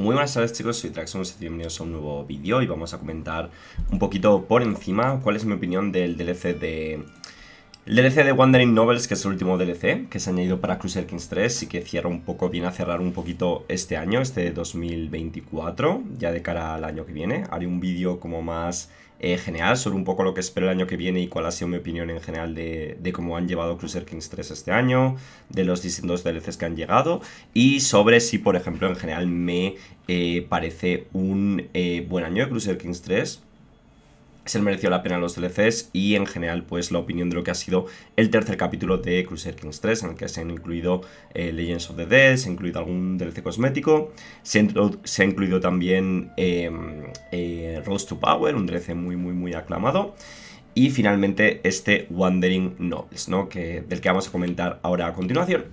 Muy buenas tardes chicos, soy Traxxus y bienvenidos a un nuevo vídeo y vamos a comentar un poquito por encima cuál es mi opinión del DLC de el DLC de Wandering Novels, que es el último DLC que se ha añadido para Crusader Kings 3 y que cierra un poco, viene a cerrar un poquito este año, este 2024, ya de cara al año que viene. Haré un vídeo como más eh, general sobre un poco lo que espero el año que viene y cuál ha sido mi opinión en general de, cómo han llevado Crusader Kings 3 este año, de los distintos DLCs que han llegado y sobre si, por ejemplo, en general me eh, parece un eh, buen año de Crusader Kings 3 se mereció la pena los DLCs y en general pues la opinión de lo que ha sido el tercer capítulo de Crusader Kings 3 en el que se han incluido eh, Legends of the Dead, se ha incluido algún DLC cosmético, se, ha incluido también em, eh, Rose to Power, un DLC muy muy muy aclamado. Y finalmente este Wandering Nobles, ¿no? Que, del que vamos a comentar ahora a continuación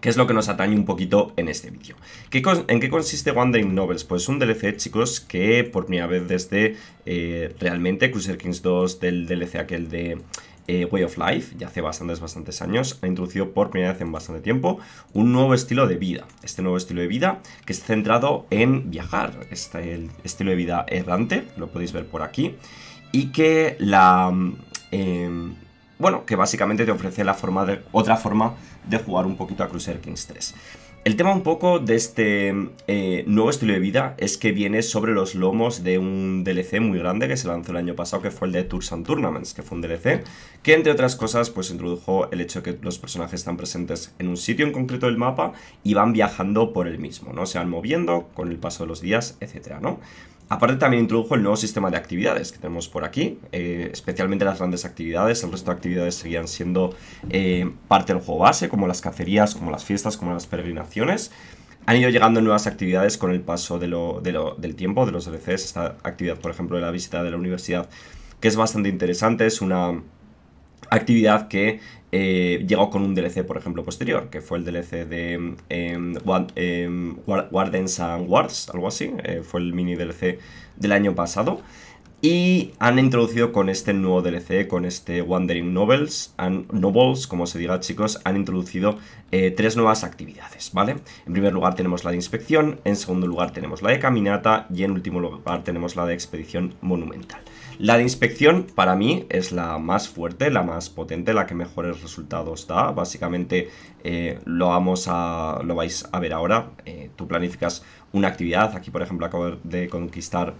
que es lo que nos atañe un poquito en este vídeo. ¿En qué consiste Wandering Novels? Pues un DLC, chicos, que por primera vez desde eh, realmente Cruiser Kings 2 del DLC aquel de... Eh, Way of Life, ya hace bastantes, bastantes años, ha introducido por primera vez en bastante tiempo un nuevo estilo de vida. Este nuevo estilo de vida que está centrado en viajar, este el estilo de vida errante, lo podéis ver por aquí, y que la... Mm, em, bueno, que básicamente te ofrece la forma de, otra forma de jugar un poquito a Crusader Kings 3. El tema un poco de este eh, nuevo estilo de vida es que viene sobre los lomos de un DLC muy grande que se lanzó el año pasado, que fue el de Tours and Tournaments, que fue un DLC que entre otras cosas pues introdujo el hecho de que los personajes están presentes en un sitio en concreto del mapa y van viajando por el mismo, ¿no? Se van moviendo con el paso de los días, etcétera, ¿no? Aparte también introdujo el nuevo sistema de actividades que tenemos por aquí, eh, especialmente las grandes actividades, el resto de actividades seguían siendo eh, parte del juego base, como las cacerías, como las fiestas, como las peregrinaciones. Han ido llegando nuevas actividades con el paso del tiempo, de los DLCs, esta actividad por ejemplo de la visita de la universidad, que es bastante interesante, es una actividad que eh, llegó con un DLC, por ejemplo, posterior, que fue el DLC de eh, Wardens and Wards, algo así, eh, fue el mini DLC del año pasado. Y han introducido con este nuevo DLC, con este Wandering Novels, como se diga chicos, han introducido eh, tres nuevas actividades, ¿vale? En primer lugar tenemos la de inspección, en segundo lugar tenemos la de caminata y en último lugar tenemos la de expedición monumental. La de inspección para mí es la más fuerte, la más potente, la que mejores resultados da. Básicamente eh, lo, vamos a, lo vais a ver ahora. Eh, tú planificas una actividad. Aquí, por ejemplo, acabo de conquistar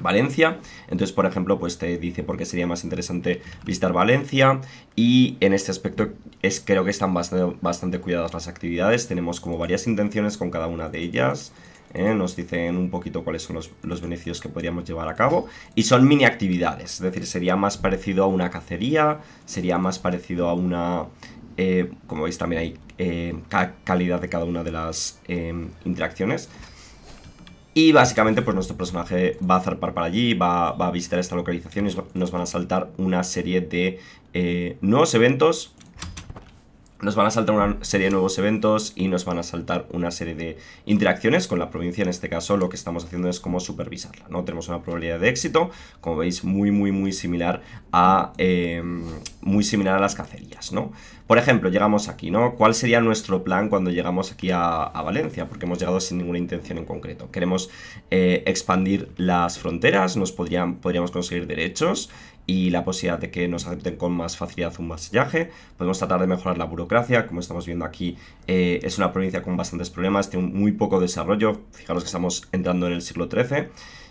Valencia. Entonces, por ejemplo, pues te dice por qué sería más interesante visitar Valencia. Y en este aspecto es, creo que están bastante cuidadas las actividades. Tenemos como varias intenciones con cada una de ellas. ¿eh? nos dicen un poquito cuáles son los, beneficios que podríamos llevar a cabo y son mini actividades, es decir, sería más parecido a una cacería, sería más parecido a una... Eh, como veis también hay eh, calidad de cada una de las interacciones y básicamente pues nuestro personaje va a zarpar para allí, va, a visitar esta localización y nos van a saltar una serie de nuevos eventos nos van a saltar una serie de nuevos eventos y nos van a saltar una serie de interacciones con la provincia. En este caso lo que estamos haciendo es como supervisarla, ¿no? Tenemos una probabilidad de éxito, como veis, muy, muy, muy similar a, em, muy similar a las cacerías, ¿no? Por ejemplo, llegamos aquí, ¿no? ¿Cuál sería nuestro plan cuando llegamos aquí a, Valencia? Porque hemos llegado sin ninguna intención en concreto. Queremos eh, expandir las fronteras, nos podrían, podríamos conseguir derechos, y la posibilidad de que nos acepten con más facilidad un vasallaje. Podemos tratar de mejorar la burocracia, como estamos viendo aquí, eh, es una provincia con bastantes problemas, tiene muy poco desarrollo, fijaros que estamos entrando en el siglo XIII,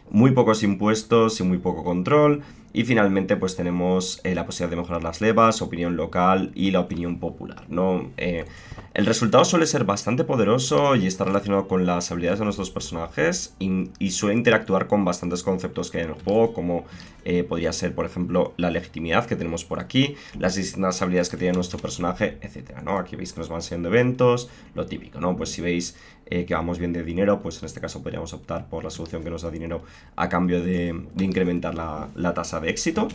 muy pocos impuestos y muy poco control. Y finalmente pues tenemos eh, la posibilidad de mejorar las levas, opinión local y la opinión popular, ¿no? Eh, el resultado suele ser bastante poderoso y está relacionado con las habilidades de nuestros personajes y, suele interactuar con bastantes conceptos que hay en el juego, como eh, podría ser, por ejemplo, la legitimidad que tenemos por aquí, las distintas habilidades que tiene nuestro personaje, etcétera, ¿no? Aquí veis que nos van siendo eventos, lo típico, ¿no? Pues si veis que vamos bien de dinero, pues en este caso podríamos optar por la solución que nos da dinero a cambio de, incrementar la, la tasa de éxito.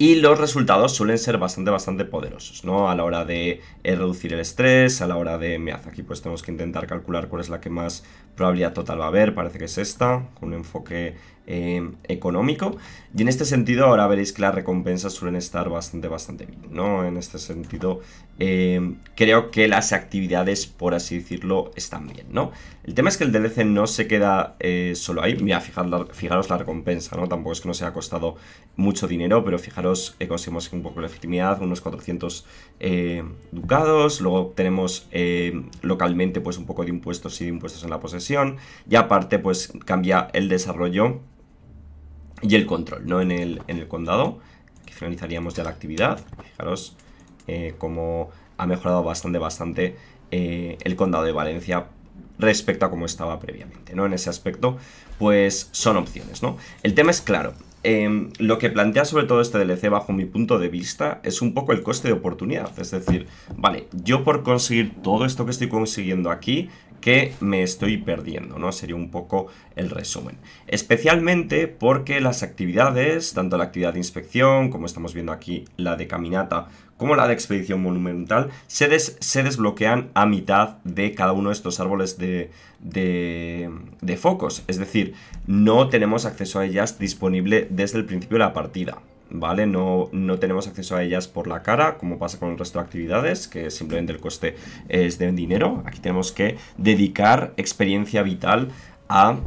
Y los resultados suelen ser bastante, bastante poderosos, ¿no? A la hora de eh, reducir el estrés, a la hora de... hace aquí pues tenemos que intentar calcular cuál es la que más probabilidad total va a haber, parece que es esta, con un enfoque Em, económico. Y en este sentido ahora veréis que las recompensas suelen estar bastante, bastante bien, ¿no? En este sentido em, creo que las actividades, por así decirlo, están bien, ¿no? El tema es que el DLC no se queda eh, solo ahí. Mira, fijaros la recompensa, ¿no? Tampoco es que no se haya costado mucho dinero, pero fijaros, eh, conseguimos un poco de legitimidad, unos 400 eh, ducados. Luego tenemos em, localmente pues un poco de impuestos y de impuestos en la posesión. Y aparte pues cambia el desarrollo y el control, ¿no? En el, en el condado, que finalizaríamos ya la actividad. Fijaros eh, cómo ha mejorado bastante, bastante eh, el condado de Valencia respecto a como estaba previamente, ¿no? En ese aspecto, pues son opciones, ¿no? El tema es claro, em, lo que plantea sobre todo este DLC bajo mi punto de vista es un poco el coste de oportunidad. Es decir, vale, yo por conseguir todo esto que estoy consiguiendo aquí, que me estoy perdiendo, ¿no? Sería un poco el resumen. Especialmente porque las actividades, tanto la actividad de inspección, como estamos viendo aquí la de caminata, como la de expedición monumental, se, se desbloquean a mitad de cada uno de estos árboles de, de focos. Es decir, no tenemos acceso a ellas disponible desde el principio de la partida. ¿vale? No, no tenemos acceso a ellas por la cara, como pasa con el resto de actividades, que simplemente el coste es de dinero. Aquí tenemos que dedicar experiencia vital a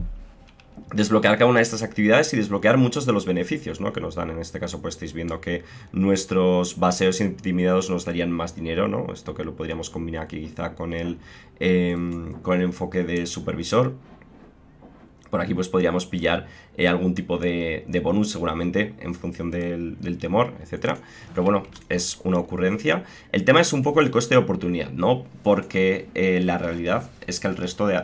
desbloquear cada una de estas actividades y desbloquear muchos de los beneficios ¿no? que nos dan. En este caso, pues estáis viendo que nuestros baseos intimidados nos darían más dinero, ¿no? Esto que lo podríamos combinar aquí quizá con el, em, con el enfoque de supervisor. Por aquí pues podríamos pillar hay eh, algún tipo de, bonus seguramente en función del, temor, etcétera. Pero bueno, es una ocurrencia. El tema es un poco el coste de oportunidad, ¿no? Porque eh, la realidad es que el resto de,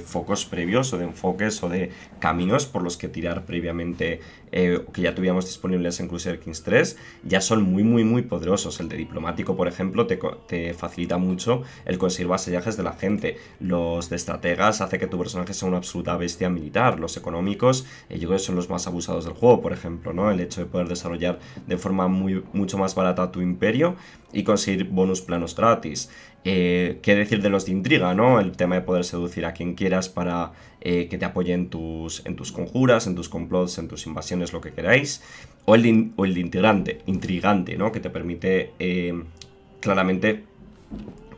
focos previos o de enfoques o de caminos por los que tirar previamente eh, que ya tuviéramos disponibles en Crusader Kings 3 ya son muy muy muy poderosos. El de diplomático, por ejemplo, te, facilita mucho el conseguir vasallajes de la gente. Los de estrategas hace que tu personaje sea una absoluta bestia militar. Los económicos yo creo que son los más abusados del juego, por ejemplo, ¿no? El hecho de poder desarrollar de forma muy, mucho más barata tu imperio y conseguir bonus planos gratis. Eh, ¿Qué decir de los de intriga, no? El tema de poder seducir a quien quieras para eh, que te apoyen tus, en tus conjuras, en tus complots, en tus invasiones, lo que queráis. O el de, o el integrante, intrigante, ¿no? Que te permite eh, claramente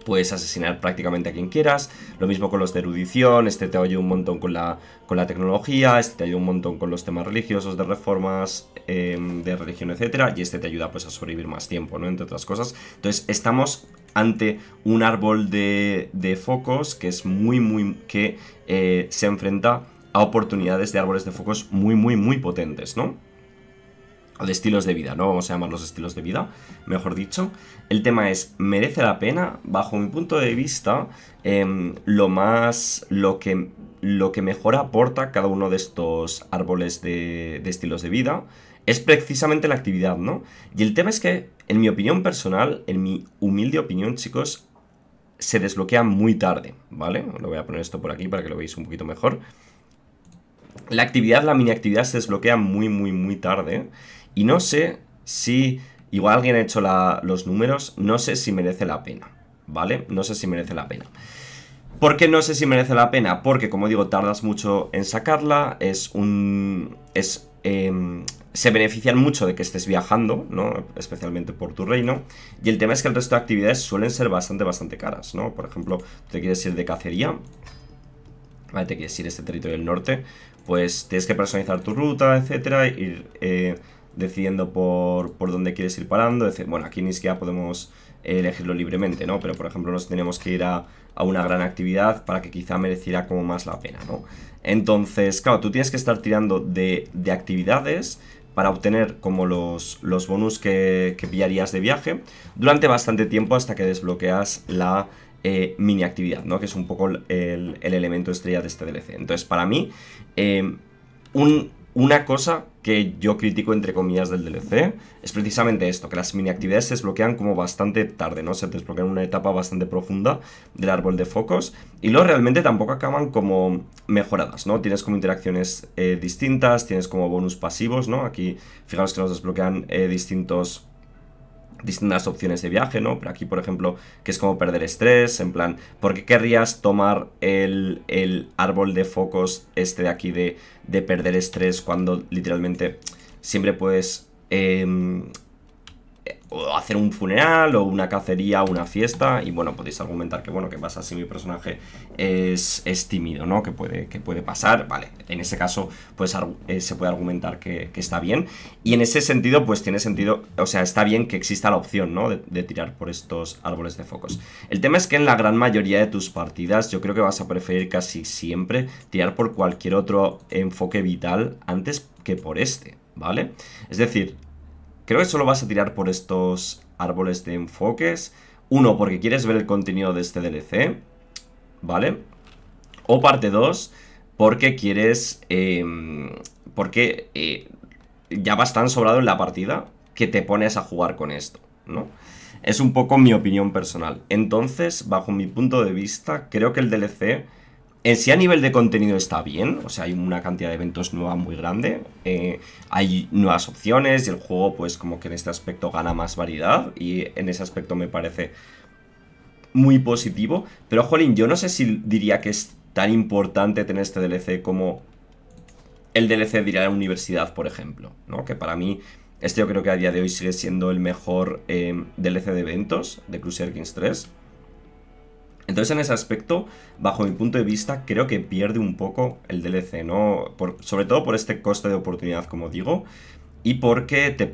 puedes asesinar prácticamente a quien quieras. Lo mismo con los de erudición, este te ayuda un montón con la, con la tecnología, este te ayuda un montón con los temas religiosos, de reformas, em, de religión, etcétera, y este te ayuda pues a sobrevivir más tiempo, ¿no? Entre otras cosas. Entonces estamos ante un árbol de, focos que es muy, muy... que eh, se enfrenta a oportunidades de árboles de focos muy, muy, muy potentes, ¿no? o de estilos de vida, ¿no? Vamos a llamarlos estilos de vida, mejor dicho. El tema es, ¿merece la pena? Bajo mi punto de vista, em, lo más, lo que, lo que mejor aporta cada uno de estos árboles de, de estilos de vida es precisamente la actividad, ¿no? Y el tema es que, en mi opinión personal, en mi humilde opinión, chicos, se desbloquea muy tarde, ¿vale? Lo voy a poner esto por aquí para que lo veáis un poquito mejor. La actividad, la mini actividad se desbloquea muy, muy, muy tarde. ¿eh? Y no sé si, igual alguien ha hecho los números, no sé si merece la pena, ¿vale? No sé si merece la pena. ¿Por qué no sé si merece la pena? Porque, como digo, tardas mucho en sacarla, es un... es... Em, se benefician mucho de que estés viajando, ¿no? Especialmente por tu reino. Y el tema es que el resto de actividades suelen ser bastante, bastante caras, ¿no? Por ejemplo, te quieres ir de cacería, ¿vale? Te quieres ir a este territorio del norte, pues tienes que personalizar tu ruta, etcétera, ir... Eh, decidiendo por, dónde quieres ir parando. decir, bueno, aquí ni siquiera podemos eh, elegirlo libremente, ¿no? Pero por ejemplo nos tenemos que ir a, una gran actividad para que quizá mereciera como más la pena, ¿no? Entonces, claro, tú tienes que estar tirando de, actividades para obtener como los, los bonus que, que, pillarías de viaje durante bastante tiempo hasta que desbloqueas la eh, mini actividad, ¿no? Que es un poco el, elemento estrella de este DLC. Entonces, para mí, eh, un una cosa que yo critico entre comillas del DLC es precisamente esto, que las mini actividades se desbloquean como bastante tarde, ¿no? Se desbloquean una etapa bastante profunda del árbol de focos y luego realmente tampoco acaban como mejoradas, ¿no? Tienes como interacciones eh, distintas, tienes como bonus pasivos, ¿no? Aquí fijaros que nos desbloquean eh, distintos distintas opciones de viaje, ¿no? Pero aquí, por ejemplo, que es como perder estrés, en plan, ¿por qué querrías tomar el, el árbol de focos este de aquí de, de perder estrés cuando literalmente siempre puedes em, o hacer un funeral o una cacería o una fiesta y bueno, podéis argumentar que bueno, que pasa si mi personaje es, tímido, ¿no? Que puede, que puede pasar, vale, en ese caso pues eh, se puede argumentar que, está bien y en ese sentido pues tiene sentido, o sea, está bien que exista la opción, ¿no? de, tirar por estos árboles de focos. El tema es que en la gran mayoría de tus partidas yo creo que vas a preferir casi siempre tirar por cualquier otro enfoque vital antes que por este, ¿vale? Es decir, Creo que solo vas a tirar por estos árboles de enfoques. Uno, porque quieres ver el contenido de este DLC, ¿vale? O parte dos, porque quieres... Em, porque eh, ya vas tan sobrado en la partida que te pones a jugar con esto, ¿no? Es un poco mi opinión personal. Entonces, bajo mi punto de vista, creo que el DLC en sí a nivel de contenido está bien, o sea, hay una cantidad de eventos nueva muy grande, eh, hay nuevas opciones y el juego pues como que en este aspecto gana más variedad y en ese aspecto me parece muy positivo, pero jolín, yo no sé si diría que es tan importante tener este DLC como el DLC de la universidad, por ejemplo, ¿no? Que para mí, este yo creo que a día de hoy sigue siendo el mejor eh, DLC de eventos de Crusader Kings 3. Entonces en ese aspecto, bajo mi punto de vista, creo que pierde un poco el DLC, ¿no? sobre todo por este coste de oportunidad, como digo, y porque te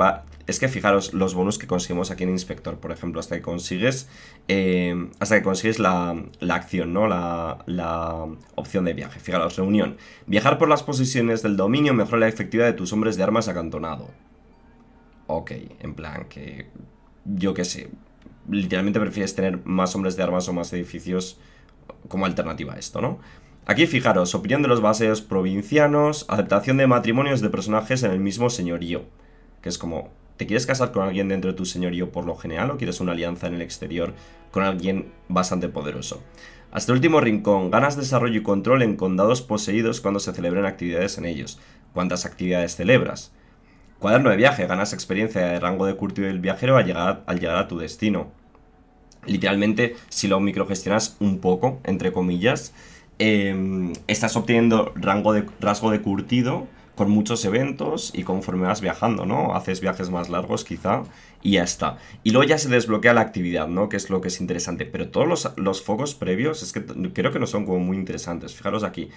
es que fijaros los bonos que conseguimos aquí en Inspector, por ejemplo, hasta que consigues eh, hasta que consigues la, la acción, ¿no? La, la, opción de viaje. Fijaros, reunión. Viajar por las posiciones del dominio mejora la efectividad de tus hombres de armas acantonado. Ok, en plan que yo qué sé, literalmente prefieres tener más hombres de armas o más edificios como alternativa a esto, ¿no? Aquí fijaros, opinión de los baseos provincianos, aceptación de matrimonios de personajes en el mismo señorío, que es como, ¿te quieres casar con alguien dentro de tu señorío por lo general o quieres una alianza en el exterior con alguien bastante poderoso? Hasta el último rincón, ganas desarrollo y control en condados poseídos cuando se celebran actividades en ellos. ¿Cuántas actividades celebras? Cuaderno de viaje, ganas experiencia de rango de curtido del viajero al llegar, al llegar a tu destino. Literalmente, si lo microgestionas un poco, entre comillas, em, estás obteniendo rango de, rasgo de curtido con muchos eventos y conforme vas viajando, ¿no? Haces viajes más largos quizá y ya está. Y luego ya se desbloquea la actividad, ¿no? Que es lo que es interesante. Pero todos los, focos previos es que creo que no son como muy interesantes. Fijaros aquí.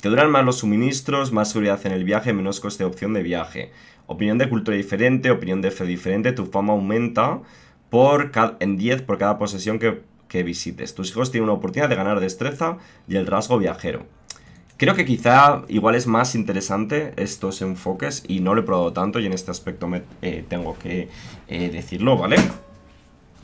Te duran más los suministros, más seguridad en el viaje, menos coste de opción de viaje. Opinión de cultura diferente, opinión de fe diferente, tu fama aumenta por cada, en 10 por cada posesión que, que visites. Tus hijos tienen una oportunidad de ganar destreza y el rasgo viajero. Creo que quizá igual es más interesante estos enfoques y no lo he probado tanto y en este aspecto me, eh, tengo que eh, decirlo, ¿vale?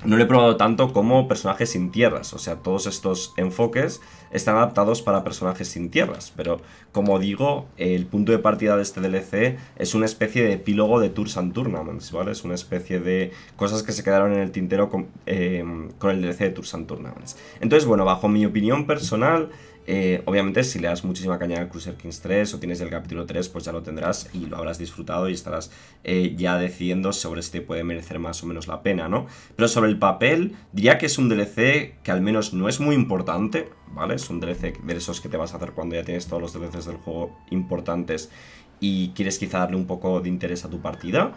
No lo he probado tanto como personajes sin tierras, o sea, todos estos enfoques están adaptados para personajes sin tierras, pero como digo, el punto de partida de este DLC es una especie de epílogo de Tours and Tournaments, ¿vale? Es una especie de cosas que se quedaron en el tintero con, eh, con el DLC de Tours and Tournaments. Entonces, bueno, bajo mi opinión personal, eh, obviamente, si le das muchísima caña al Cruiser Kings 3 o tienes el capítulo 3, pues ya lo tendrás y lo habrás disfrutado y estarás eh, ya decidiendo sobre si te puede merecer más o menos la pena, ¿no? Pero sobre el papel, diría que es un DLC que al menos no es muy importante, ¿vale? Es un DLC de esos que te vas a hacer cuando ya tienes todos los DLCs del juego importantes y quieres quizá darle un poco de interés a tu partida.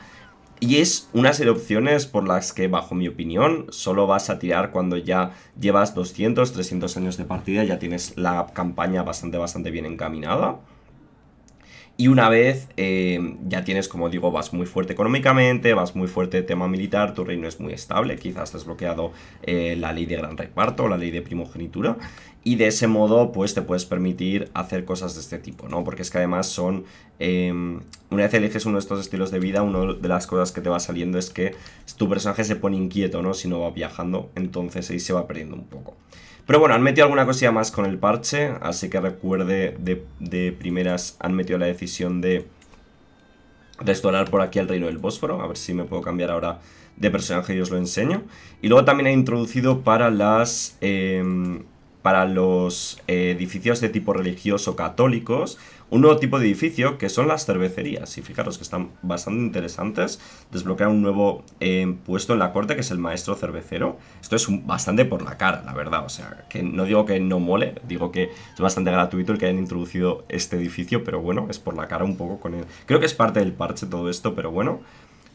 Y es una serie de opciones por las que, bajo mi opinión, solo vas a tirar cuando ya llevas 200, 300 años de partida, ya tienes la campaña bastante, bastante bien encaminada. Y una vez eh, ya tienes, como digo, vas muy fuerte económicamente, vas muy fuerte tema militar, tu reino es muy estable, quizás has bloqueado eh, la ley de gran reparto, la ley de primogenitura, y de ese modo pues te puedes permitir hacer cosas de este tipo, ¿no? Porque es que además son, em, una vez eliges uno de estos estilos de vida, una de las cosas que te va saliendo es que tu personaje se pone inquieto, ¿no? Si no va viajando, entonces ahí se va perdiendo un poco. Pero bueno, han metido alguna cosilla más con el parche, así que recuerde de, primeras han metido la decisión de restaurar por aquí el reino del Bósforo, a ver si me puedo cambiar ahora de personaje y os lo enseño. Y luego también ha introducido para las... Em, para los eh, edificios de tipo religioso católicos, un nuevo tipo de edificio que son las cervecerías. Y fijaros que están bastante interesantes. Desbloquear un nuevo eh, puesto en la corte que es el maestro cervecero. Esto es bastante por la cara, la verdad. O sea, que no digo que no mole, digo que es bastante gratuito el que hayan introducido este edificio, pero bueno, es por la cara un poco con él. Creo que es parte del parche todo esto, pero bueno.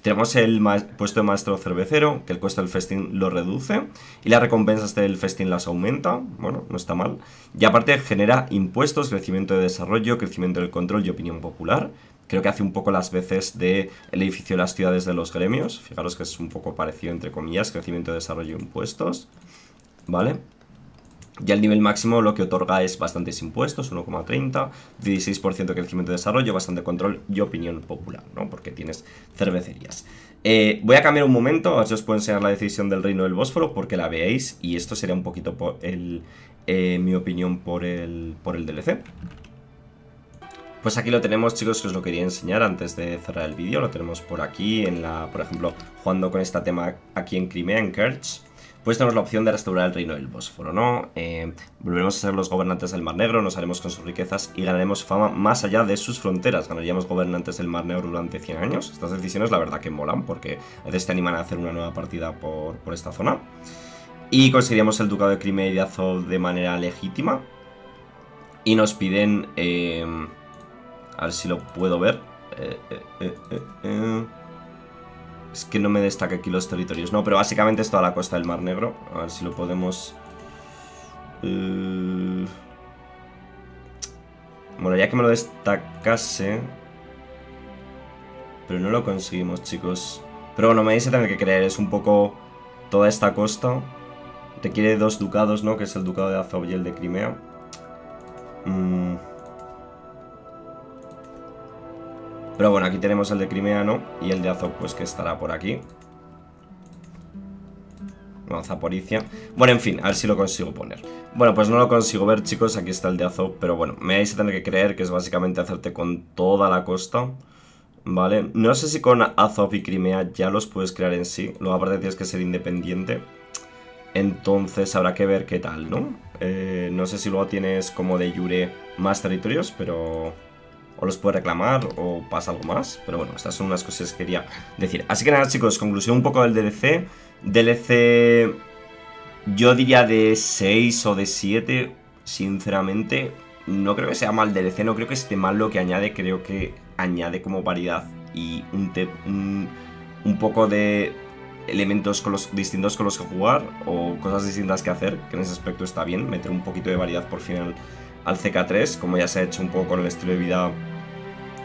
Tenemos el puesto de maestro cervecero, que el costo del festín lo reduce y las recompensas del festín las aumenta, bueno, no está mal. Y aparte genera impuestos, crecimiento de desarrollo, crecimiento del control y opinión popular. Creo que hace un poco las veces de el edificio de las ciudades de los gremios. Fijaros que es un poco parecido, entre comillas, crecimiento, de desarrollo e impuestos. ¿Vale? Y el nivel máximo lo que otorga es bastantes impuestos, 1,30, 16% de crecimiento de desarrollo, bastante control y opinión popular, ¿no? Porque tienes cervecerías. Eh, voy a cambiar un momento, yo os puedo enseñar la decisión del Reino del Bósforo porque la veáis y esto sería un poquito por eh, mi opinión por el, por el DLC. Pues aquí lo tenemos chicos, que os lo quería enseñar antes de cerrar el vídeo, lo tenemos por aquí, en la, por ejemplo, jugando con este tema aquí en Crimea, en Kerch. Pues tenemos la opción de restaurar el reino del Bósforo, ¿no? Eh, volveremos a ser los gobernantes del Mar Negro, nos haremos con sus riquezas y ganaremos fama más allá de sus fronteras. Ganaríamos gobernantes del Mar Negro durante 100 años. Estas decisiones la verdad que molan porque a veces te animan a hacer una nueva partida por, esta zona. Y conseguiríamos el Ducado de Crimea y de Azov de manera legítima. Y nos piden... Eh, a ver si lo puedo ver. Eh, eh, eh es que no me destaca aquí los territorios. No, pero básicamente es toda la costa del Mar Negro. A ver si lo podemos... Eh, bueno, ya que me lo destacase... Pero no lo conseguimos, chicos. Pero bueno, me dice tener que creer. Es un poco toda esta costa. Te quiere dos ducados, ¿no? Que es el ducado de Azov y el de Crimea. Mmm... Pero bueno, aquí tenemos el de Crimea, ¿no? Y el de Azov, pues que estará por aquí. Vamos a poricia Bueno, en fin, a ver si lo consigo poner. Bueno, pues no lo consigo ver, chicos. Aquí está el de Azov, pero bueno, me vais a tener que creer que es básicamente hacerte con toda la costa. ¿Vale? No sé si con Azov y Crimea ya los puedes crear en sí. Luego aparte tienes que ser independiente. Entonces habrá que ver qué tal, ¿no? Eh, no sé si luego tienes como de Yure más territorios, pero o los puede reclamar o pasa algo más. Pero bueno, estas son unas cosas que quería decir. Así que nada, chicos, conclusión un poco del DLC. DLC yo diría de 6 o de 7, sinceramente. No creo que sea mal DLC, no creo que esté mal lo que añade, creo que añade como variedad y un, un poco de elementos con los, distintos con los que jugar o cosas distintas que hacer, que en ese aspecto está bien, meter un poquito de variedad por fin al, CK3, como ya se ha hecho un poco con el estilo de vida,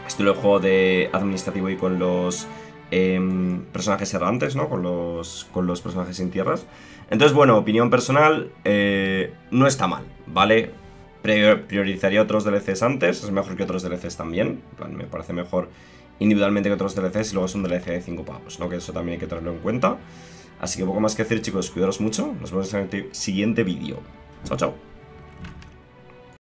estilo de juego de administrativo y con los em, personajes errantes, ¿no? Con los, con los personajes sin tierras. Entonces, bueno, opinión personal, eh, no está mal, ¿vale? priorizaría otros DLCs antes, es mejor que otros DLCs también, me parece mejor individualmente que otros DLCs y luego es un DLC de 5 pavos, ¿no? Que eso también hay que tenerlo en cuenta. Así que poco más que decir, chicos, cuidaros mucho. Nos vemos en el siguiente vídeo. Chao, chao.